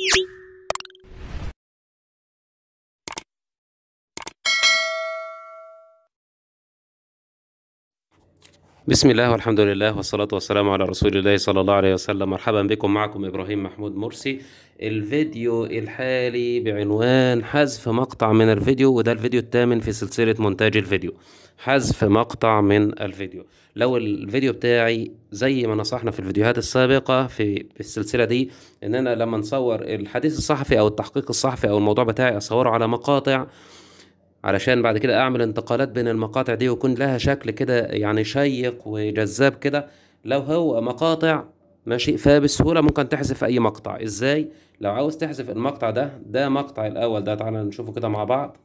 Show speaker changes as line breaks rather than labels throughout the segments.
Beep. بسم الله والحمد لله والصلاة والسلام على رسول الله صلى الله عليه وسلم مرحبا بكم معكم إبراهيم محمود مرسي الفيديو الحالي بعنوان حذف مقطع من الفيديو وده الفيديو الثامن في سلسلة مونتاج الفيديو حذف مقطع من الفيديو لو الفيديو بتاعي زي ما نصحنا في الفيديوهات السابقة في السلسلة دي إن أنا لما نصور الحديث الصحفي أو التحقيق الصحفي أو الموضوع بتاعي أصوره على مقاطع علشان بعد كده اعمل انتقالات بين المقاطع دي ويكون لها شكل كده يعني شيق وجذاب كده لو هو مقاطع ماشي فبسهولة ممكن تحذف اي مقطع ازاي لو عاوز تحذف المقطع ده ده مقطع الاول ده تعالى نشوفه كده مع بعض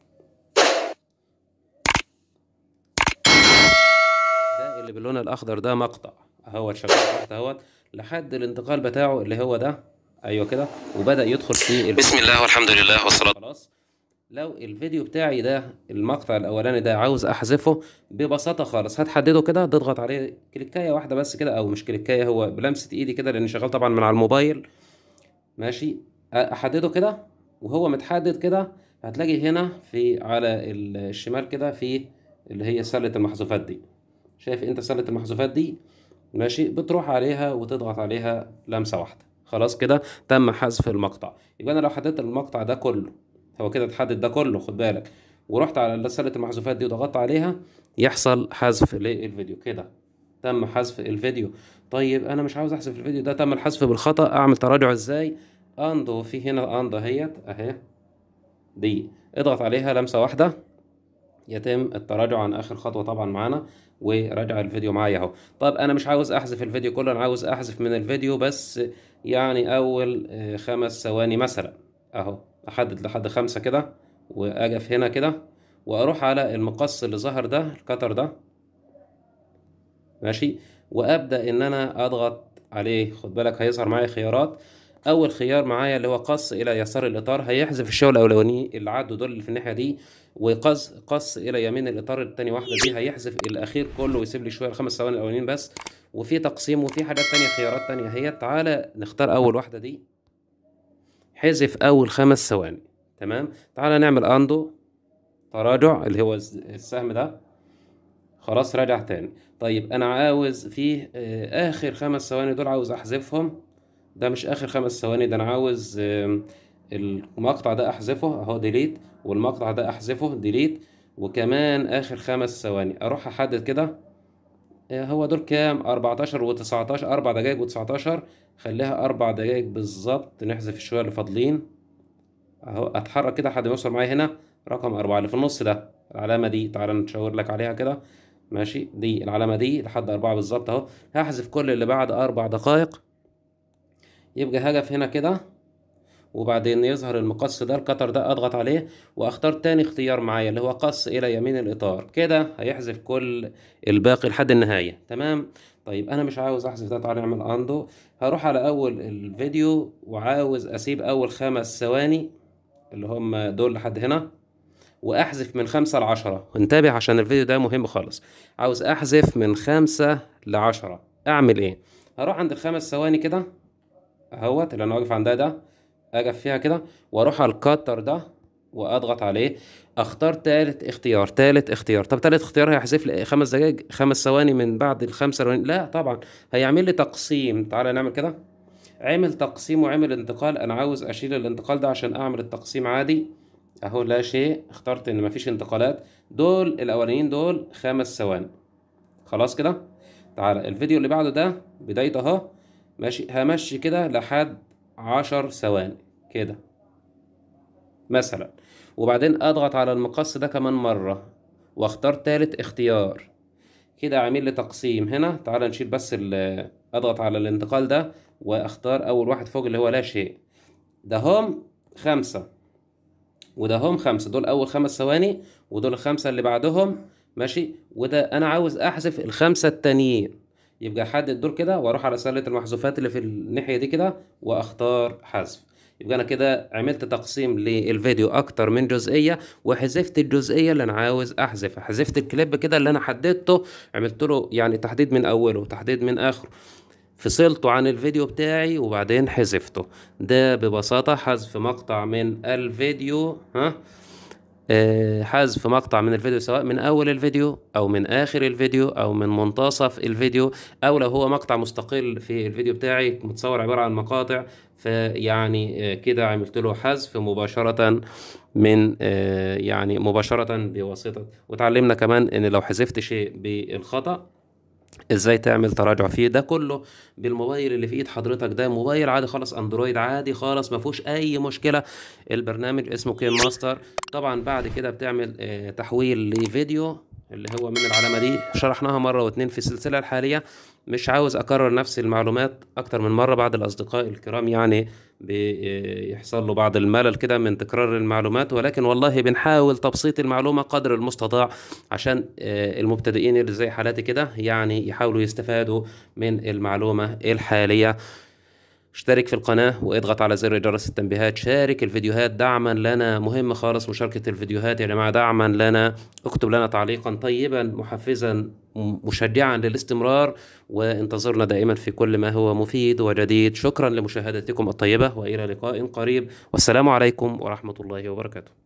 ده اللي باللون الاخضر ده مقطع اهو شغال تحت اهوت لحد الانتقال بتاعه اللي هو ده ايوه كده وبدا يدخل في بسم الله والحمد لله والصلاه خلاص لو الفيديو بتاعي ده المقطع الاولاني ده عاوز احذفه ببساطه خالص هتحدده كده تضغط عليه كليكايه واحده بس كده او مش كليكايه هو بلمسه ايدي كده لان شغال طبعا من على الموبايل ماشي احدده كده وهو متحدد كده هتلاقي هنا في على الشمال كده في اللي هي سله المحذوفات دي شايف انت سله المحذوفات دي ماشي بتروح عليها وتضغط عليها لمسه واحده خلاص كده تم حذف المقطع يبقى انا لو حددت المقطع ده كله هو كده اتحدد ده كله خد بالك ورحت على سلة المحذوفات دي وضغطت عليها يحصل حذف للفيديو كده تم حذف الفيديو طيب انا مش عاوز احذف الفيديو ده تم الحذف بالخطأ اعمل تراجع ازاي اندو في هنا اند اهيت اهي دي اضغط عليها لمسة واحدة يتم التراجع عن اخر خطوة طبعا معانا وراجع الفيديو معايا اهو طب انا مش عاوز احذف الفيديو كله انا عاوز احذف من الفيديو بس يعني اول آه، خمس ثواني مثلا اهو احدد لحد خمسة كده واجف هنا كده واروح على المقص اللي ظهر ده الكتر ده ماشي وابدا ان انا اضغط عليه خد بالك هيظهر معايا خيارات اول خيار معايا اللي هو قص الى يسار الاطار هيحذف الشغل الاولاني اللي عدوا دول اللي في الناحيه دي وقص قص الى يمين الاطار التاني واحده دي هيحذف الاخير كله ويسيب لي شويه الخمس ثواني الاولانيين بس وفي تقسيم وفي حاجات تانية خيارات تانية هي تعالى نختار اول واحده دي حذف اول خمس ثواني تمام تعالى نعمل اندو تراجع اللي هو السهم ده خلاص راجع تاني طيب انا عاوز فيه آه، اخر خمس ثواني دول عاوز احذفهم ده مش اخر خمس ثواني ده انا عاوز المقطع ده احذفه اهو ديليت والمقطع ده احذفه ديليت وكمان اخر خمس ثواني اروح احدد كده آه، هو دول كام 14 و19 4 دقايق و19 خليها 4 دقايق بالظبط نحذف الشوية اللي فاضلين اهو اتحرك كده لحد ما يوصل معايا هنا رقم 4 اللي في النص ده العلامة دي تعالى نشاور لك عليها كده ماشي دي العلامة دي لحد 4 بالظبط اهو هحذف كل اللي بعد 4 دقايق يبقى هدف هنا كده وبعدين يظهر المقص ده القطر ده اضغط عليه واختار تاني اختيار معايا اللي هو قص الى يمين الاطار كده هيحذف كل الباقي لحد النهايه تمام طيب انا مش عاوز احذف ده تعالى نعمل اندو هروح على اول الفيديو وعاوز اسيب اول خمس ثواني اللي هم دول لحد هنا واحذف من خمسة لعشرة انتبه عشان الفيديو ده مهم خالص عاوز احذف من خمسة لعشرة اعمل ايه هروح عند الخمس ثواني كده اهوت اللي انا واقف عندها ده اجففها كده واروح على الكاتر ده واضغط عليه اختار تالت اختيار تالت اختيار طب تالت اختيار هيحذف لي خمس دقائق خمس ثواني من بعد الخمسه لا طبعا هيعمل لي تقسيم تعالى نعمل كده عمل تقسيم وعمل انتقال انا عاوز اشيل الانتقال ده عشان اعمل التقسيم عادي اهو لا شيء اخترت ان مفيش انتقالات دول الاولانيين دول خمس ثواني خلاص كده تعالى الفيديو اللي بعده ده بدايته اهو ماشي همشي كده لحد عشر ثواني كده مثلا وبعدين اضغط على المقص ده كمان مرة واختار تالت اختيار كده عامل لي تقسيم هنا تعال نشيل بس اضغط على الانتقال ده واختار اول واحد فوق اللي هو لا شيء ده هم خمسة وده هم خمسة دول اول خمس ثواني ودول الخمسة اللي بعدهم ماشي وده انا عاوز احذف الخمسة التانيين يبقى احدد دول كده واروح على سله المحذوفات اللي في الناحيه دي كده واختار حذف يبقى انا كده عملت تقسيم للفيديو اكتر من جزئيه وحذفت الجزئيه اللي انا عاوز احذفها حذفت الكليب كده اللي انا حددته عملت له يعني تحديد من اوله وتحديد من اخره فصلته عن الفيديو بتاعي وبعدين حذفته ده ببساطه حذف مقطع من الفيديو ها آه، حذف مقطع من الفيديو سواء من اول الفيديو او من اخر الفيديو او من منتصف الفيديو او لو هو مقطع مستقل في الفيديو بتاعي متصور عباره عن مقاطع فيعني آه، كده عملت له حذف مباشره من آه، يعني مباشره بواسطه وتعلمنا كمان ان لو حذفت شيء بالخطا ازاي تعمل تراجع فيه ده كله بالموبايل اللي في ايد حضرتك ده موبايل عادي خالص اندرويد عادي خالص ما فيهوش اي مشكله البرنامج اسمه كيم ماستر طبعا بعد كده بتعمل آه، تحويل لفيديو اللي هو من العلامة دي شرحناها مرة واتنين في السلسلة الحالية مش عاوز أكرر نفس المعلومات أكتر من مرة بعد الأصدقاء الكرام يعني بيحصل له بعض الملل كده من تكرار المعلومات ولكن والله بنحاول تبسيط المعلومة قدر المستطاع عشان آه، المبتدئين اللي زي حالاتي كده يعني يحاولوا يستفادوا من المعلومة الحالية اشترك في القناة واضغط على زر جرس التنبيهات شارك الفيديوهات دعما لنا مهم خالص مشاركة الفيديوهات يا جماعة دعما لنا اكتب لنا تعليقا طيبا محفزا مشجعا للاستمرار وانتظرنا دائما في كل ما هو مفيد وجديد شكرا لمشاهدتكم الطيبة وإلى لقاء قريب والسلام عليكم ورحمة الله وبركاته